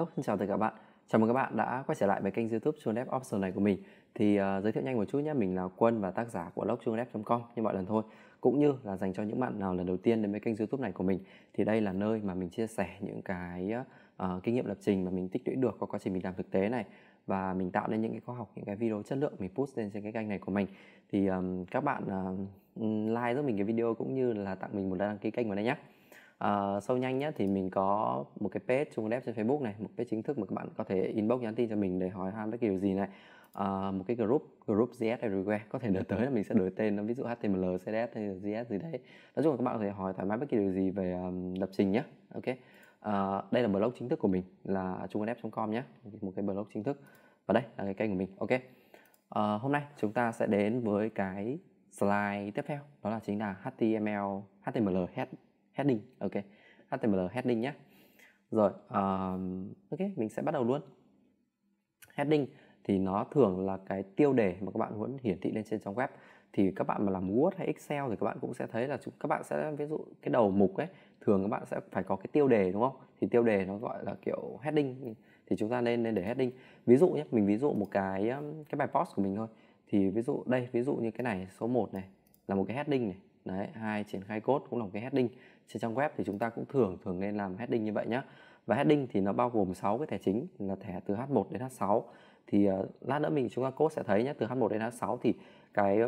Hello, xin chào tất cả các bạn. Chào mừng các bạn đã quay trở lại với kênh YouTube Chuông Dev Option này của mình. Thì uh, giới thiệu nhanh một chút nhé, mình là Quân và tác giả của blog chuongdev.com như mọi lần thôi. Cũng như là dành cho những bạn nào lần đầu tiên đến với kênh YouTube này của mình thì đây là nơi mà mình chia sẻ những cái uh, kinh nghiệm lập trình mà mình tích lũy được qua quá trình mình làm thực tế này và mình tạo nên những cái khóa học những cái video chất lượng mình post lên trên cái kênh này của mình thì um, các bạn uh, like giúp mình cái video cũng như là tặng mình một đăng ký kênh vào đây nhé uh, ờ, sâu nhanh nhé thì mình có một cái page Trung đẹp trên Facebook này một page chính thức mà các bạn có thể inbox nhắn tin cho mình để hỏi han bất kỳ điều gì này uh, một cái group group JS Everywhere có thể đợt tới là mình sẽ đổi tên nó ví dụ HTML, CSS hay JS gì đấy nói chung là các bạn có thể hỏi thoải mái bất kỳ điều gì về um, lập trình nhé ok uh, đây là blog chính thức của mình là trung.app.com nhé một cái blog chính thức và đây là cái kênh của mình ok uh, hôm nay chúng ta sẽ đến với cái slide tiếp theo đó là chính là HTML HTML head heading ok html heading nhé rồi uh, ok mình sẽ bắt đầu luôn heading thì nó thường là cái tiêu đề mà các bạn muốn hiển thị lên trên trang web thì các bạn mà làm Word hay Excel thì các bạn cũng sẽ thấy là các bạn sẽ ví dụ cái đầu mục ấy thường các bạn sẽ phải có cái tiêu đề đúng không thì tiêu đề nó gọi là kiểu heading thì chúng ta nên nên để heading ví dụ nhé mình ví dụ một cái cái bài post của mình thôi thì ví dụ đây ví dụ như cái này số 1 này là một cái heading này đấy hai triển khai code cũng là một cái heading trên trang web thì chúng ta cũng thường thường nên làm heading như vậy nhé và heading thì nó bao gồm 6 cái thẻ chính là thẻ từ H1 đến H6 thì uh, lát nữa mình chúng ta cốt sẽ thấy nhé từ H1 đến H6 thì cái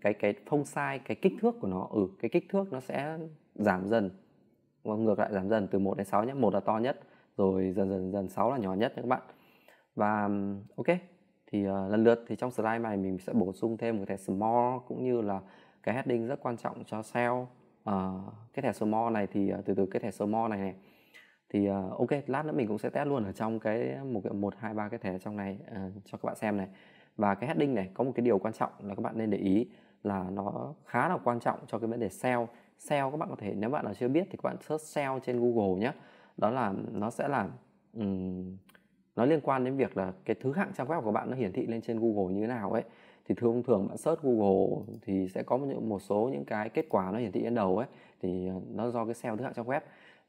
cái cái phông size cái kích thước của nó ừ cái kích thước nó sẽ giảm dần và ngược lại giảm dần từ 1 đến 6 nhé một là to nhất rồi dần dần dần 6 là nhỏ nhất nhé các bạn và ok thì uh, lần lượt thì trong slide này mình sẽ bổ sung thêm một thẻ small cũng như là cái heading rất quan trọng cho SEO uh, cái thẻ small này thì uh, từ từ cái thẻ small này này thì uh, ok lát nữa mình cũng sẽ test luôn ở trong cái một một hai ba cái thẻ trong này uh, cho các bạn xem này và cái heading này có một cái điều quan trọng là các bạn nên để ý là nó khá là quan trọng cho cái vấn đề SEO SEO các bạn có thể nếu bạn nào chưa biết thì các bạn search SEO trên Google nhé đó là nó sẽ là um, nó liên quan đến việc là cái thứ hạng trang web của bạn nó hiển thị lên trên Google như thế nào ấy thì thường thường bạn search Google thì sẽ có một, một số những cái kết quả nó hiển thị trên đầu ấy thì ờ, nó do cái SEO thứ hạng trong web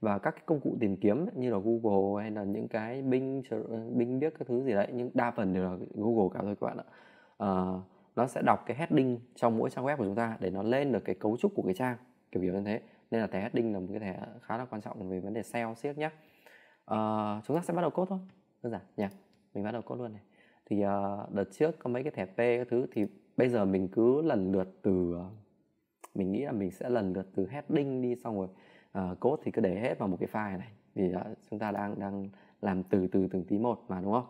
và các cái công cụ tìm kiếm như là Google hay là những cái Bing ờ, Bing biết các thứ gì đấy nhưng đa phần đều là Google cả thôi các bạn ạ à, nó sẽ đọc cái heading trong mỗi trang web của chúng ta để nó lên được cái cấu trúc của cái trang kiểu kiểu như thế nên là thẻ heading là một cái thẻ khá là quan trọng về vấn đề SEO siết nhé à, chúng ta sẽ bắt đầu cốt thôi đơn giản nhỉ mình bắt đầu cốt luôn này thì uh, đợt trước có mấy cái thẻ P các thứ thì bây giờ mình cứ lần lượt từ uh, mình nghĩ là mình sẽ lần lượt từ heading đi xong rồi uh, code thì cứ để hết vào một cái file này vì uh, chúng ta đang đang làm từ từ từng tí một mà đúng không?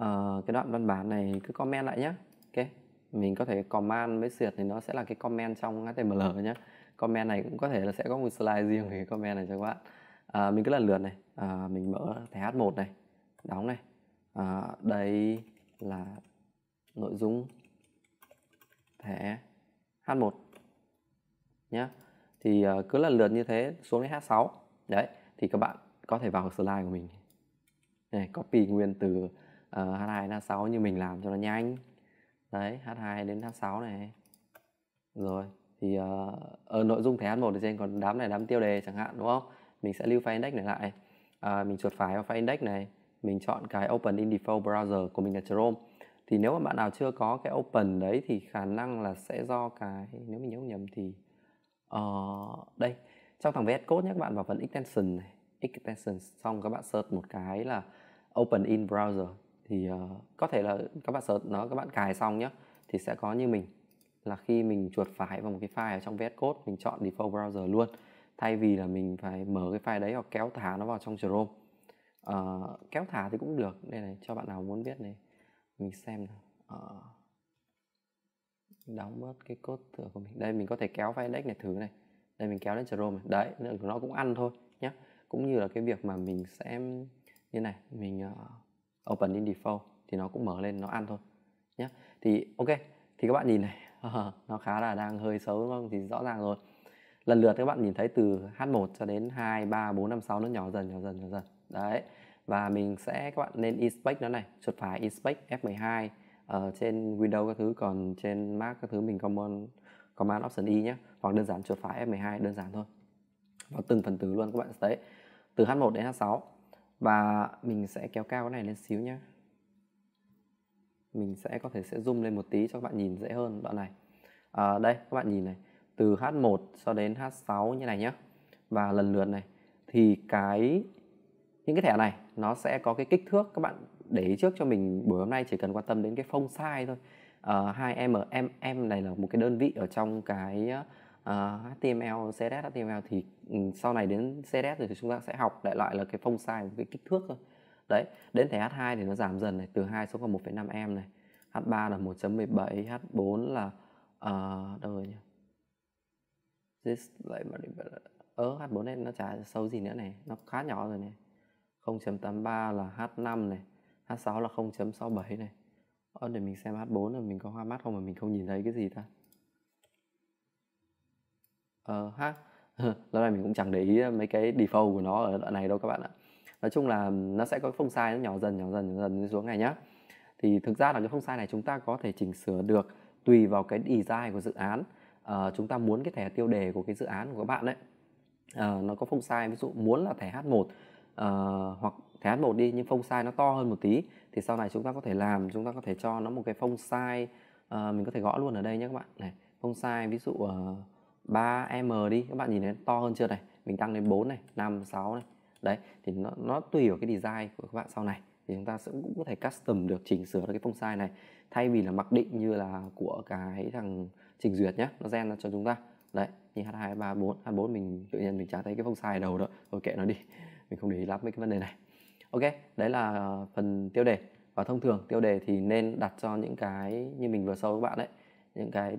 Uh, cái đoạn văn bản này cứ comment lại nhé. Ok, mình có thể comment với sượt thì nó sẽ là cái comment trong HTML nhé. Comment này cũng có thể là sẽ có một slide riêng về comment này cho các bạn. uh, mình cứ lần lượt này, uh, mình mở thẻ H1 này, đóng này, à, đây là nội dung thẻ H1 nhé thì uh, cứ lần lượt như thế xuống đến H6 đấy thì các bạn có thể vào slide của mình này copy nguyên từ uh, ờ, H2 đến H6 như mình làm cho nó nhanh đấy H2 đến H6 này rồi thì uh, ở nội dung thẻ H1 thì trên còn đám này đám tiêu đề chẳng hạn đúng không mình sẽ lưu file index này lại uh, mình chuột phải vào file index này mình chọn cái Open in Default Browser của mình là Chrome thì nếu mà bạn nào chưa có cái Open đấy thì khả năng là sẽ do cái nếu mình nhớ không nhầm thì uh, đây trong thằng VS Code nhé các bạn vào phần extension này extension xong các bạn search một cái là Open in Browser thì uh, có thể là các bạn search nó các bạn cài xong nhé thì sẽ có như mình là khi mình chuột phải vào một cái file ở trong VS Code mình chọn default browser luôn thay vì là mình phải mở cái file đấy hoặc kéo thả nó vào trong Chrome uh, kéo thả thì cũng được đây này cho bạn nào muốn viết này mình xem nào uh, đóng mất cái cốt thừa của mình đây mình có thể kéo file index này thử này đây mình kéo lên chrome này. đấy lượng của nó cũng ăn thôi nhé cũng như là cái việc mà mình sẽ như này mình uh, open in default thì nó cũng mở lên nó ăn thôi nhé thì ok thì các bạn nhìn này nó khá là đang hơi xấu đúng không thì rõ ràng rồi lần lượt các bạn nhìn thấy từ H1 cho đến 2, 3, 4, 5, 6 nó nhỏ dần nhỏ dần nhỏ dần đấy và mình sẽ các bạn nên inspect nó này chuột phải inspect F12 ở ờ, trên Windows các thứ còn trên Mac các thứ mình command command option Y nhé hoặc đơn giản chuột phải F12 đơn giản thôi vào từng phần tử luôn các bạn thấy từ H1 đến H6 và mình sẽ kéo cao cái này lên xíu nhé mình sẽ có thể sẽ zoom lên một tí cho các bạn nhìn dễ hơn đoạn này à, đây các bạn nhìn này từ H1 cho đến H6 như này nhé và lần lượt này thì cái những cái thẻ này nó sẽ có cái kích thước các bạn để ý trước cho mình buổi hôm nay chỉ cần quan tâm đến cái phông size thôi uh, 2 m m m này là một cái đơn vị ở trong cái uh, ờ, HTML CSS HTML thì ừ, sau này đến CSS thì chúng ta sẽ học lại lại là cái phông size cái kích thước thôi đấy đến thẻ H2 thì nó giảm dần này từ 2 xuống còn 1,5 m này H3 là 1.17 H4 là uh, đâu rồi nhỉ this lại mà ở H4 này nó chả sâu gì nữa này nó khá nhỏ rồi này 0.83 là H5 này H6 là 0.67 này Ơ để mình xem H4 là mình có hoa mắt không mà mình không nhìn thấy cái gì ta Ờ H Lâu nay mình cũng chẳng để ý mấy cái default của nó ở đoạn này đâu các bạn ạ Nói chung là nó sẽ có phông size nó nhỏ dần nhỏ dần nhỏ dần xuống này nhá Thì thực ra là cái phông size này chúng ta có thể chỉnh sửa được tùy vào cái design của dự án à, chúng ta muốn cái thẻ tiêu đề của cái dự án của các bạn đấy à, ờ, nó có phông size ví dụ muốn là thẻ H1 uh, hoặc thẻ H1 đi nhưng phông size nó to hơn một tí thì sau này chúng ta có thể làm chúng ta có thể cho nó một cái phông size uh, mình có thể gõ luôn ở đây nhé các bạn này phông size ví dụ uh, ờ, 3M đi các bạn nhìn thấy to hơn chưa này mình tăng lên 4 này 5 6 này đấy thì nó, nó tùy vào cái design của các bạn sau này thì chúng ta sẽ cũng có thể custom được chỉnh sửa được cái phông size này thay vì là mặc định như là của cái thằng trình duyệt nhá nó gen ra cho chúng ta đấy như h2 3 4 h4 mình tự nhiên mình chả thấy cái phông size đầu đâu rồi kệ nó đi mình không để ý lắm mấy cái vấn đề này ok đấy là ờ, phần tiêu đề và thông thường tiêu đề thì nên đặt cho những cái như mình vừa sâu các bạn đấy những cái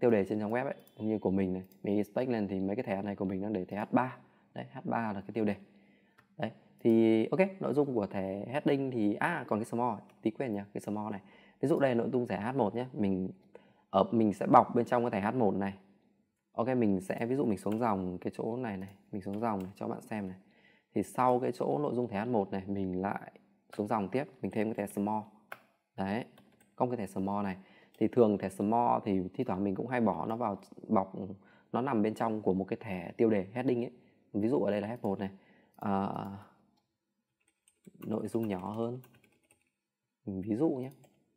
tiêu đề trên trang web ấy như của mình này mình inspect lên thì mấy cái thẻ này của mình đang để thẻ H3 đấy H3 là cái tiêu đề đấy thì ok nội dung của thẻ heading thì à còn cái small tí quên nhá cái small này ví dụ đây nội dung thẻ H1 nhé mình ở ờ, mình sẽ bọc bên trong cái thẻ H1 này ok mình sẽ ví dụ mình xuống dòng cái chỗ này này mình xuống dòng này cho bạn xem này thì sau cái chỗ nội dung thẻ H1 này mình lại xuống dòng tiếp mình thêm cái thẻ small đấy không cái thẻ small này thì thường thẻ small thì thi thoảng mình cũng hay bỏ nó vào bọc nó nằm bên trong của một cái thẻ tiêu đề heading ấy ví dụ ở đây là h 1 này à, nội dung nhỏ hơn ví dụ nhé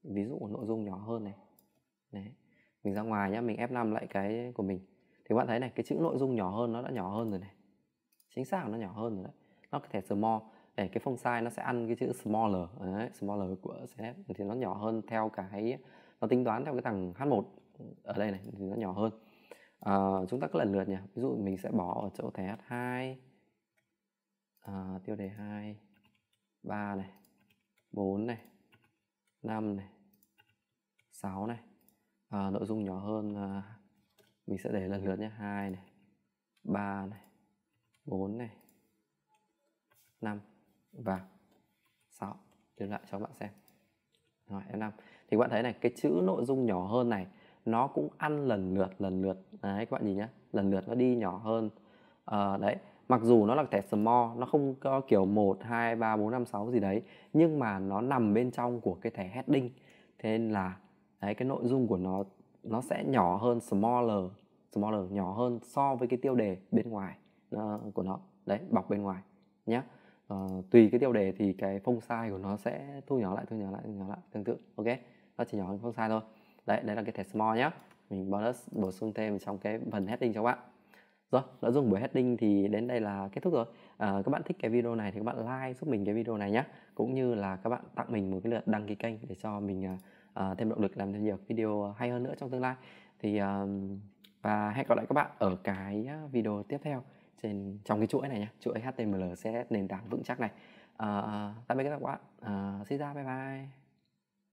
ví dụ nội dung nhỏ hơn này đấy mình ra ngoài nhá mình F5 lại cái của mình thì bạn thấy này cái chữ nội dung nhỏ hơn nó đã nhỏ hơn rồi này chính xác nó nhỏ hơn rồi đấy nó có thể small để cái font size nó sẽ ăn cái chữ smaller đấy, smaller của CSS thì nó nhỏ hơn theo cái nó tính toán theo cái thằng H1 ở đây này thì nó nhỏ hơn à, chúng ta cứ lần lượt nhỉ ví dụ mình sẽ bỏ ở chỗ thẻ H2 à, tiêu đề 2 3 này 4 này 5 này 6 này à, nội dung nhỏ hơn à, mình sẽ để lần lượt nhé 2 này 3 này 4 này 5 và 6 lưu lại cho các bạn xem rồi em 5 thì các bạn thấy này cái chữ nội dung nhỏ hơn này nó cũng ăn lần lượt lần lượt đấy các bạn nhìn nhá lần lượt nó đi nhỏ hơn à, đấy mặc dù nó là thẻ small nó không có kiểu 1 2 3 4 5 6 gì đấy nhưng mà nó nằm bên trong của cái thẻ heading thế nên là đấy cái nội dung của nó nó sẽ nhỏ hơn smaller smaller nhỏ hơn so với cái tiêu đề bên ngoài uh, của nó đấy bọc bên ngoài nhé Ờ, tùy cái tiêu đề thì cái phông size của nó sẽ thu nhỏ lại thu nhỏ lại thu nhỏ lại tương tự ok nó chỉ nhỏ hơn phông size thôi đấy đấy là cái thẻ small nhá mình bonus bổ sung thêm trong cái phần heading cho các bạn rồi nội dung buổi heading thì đến đây là kết thúc rồi à, các bạn thích cái video này thì các bạn like giúp mình cái video này nhé cũng như là các bạn tặng mình một cái lượt đăng ký kênh để cho mình à, thêm động lực làm thêm nhiều video hay hơn nữa trong tương lai thì à, và hẹn gặp lại các bạn ở cái video tiếp theo trên trong cái chuỗi này nhé chuỗi HTML CSS nền tảng vững chắc này à, tạm biệt các bạn à, xin chào bye bye